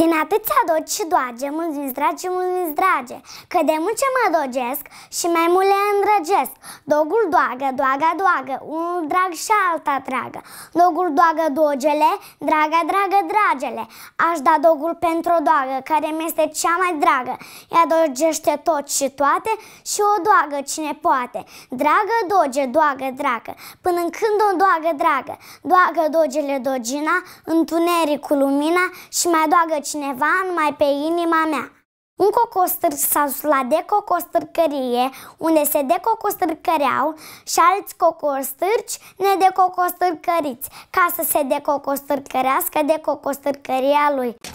Din atâția doci și doage, mulți mi dragi și mulți mi drage, că de mult ce mă dogesc și mai mult le îndrăgesc. Dogul doagă, doaga, doagă, unul drag și alta dragă. Dogul doagă dogele, draga, dragă, dragele. Aș da dogul pentru o doagă, care mi este cea mai dragă. Ea dogește tot și toate și o doagă cine poate. Dragă doge, doagă, dragă, până în când o doagă dragă. Doagă dogele dogina, întunericul lumina și mai doagă cineva numai pe inima mea. Un cocostâr s-a dus la decocostârcărie, unde se decocostârcăreau și alți cocostârci nedecocostârcăriți, ca să se decocostârcărească decocostârcăria lui.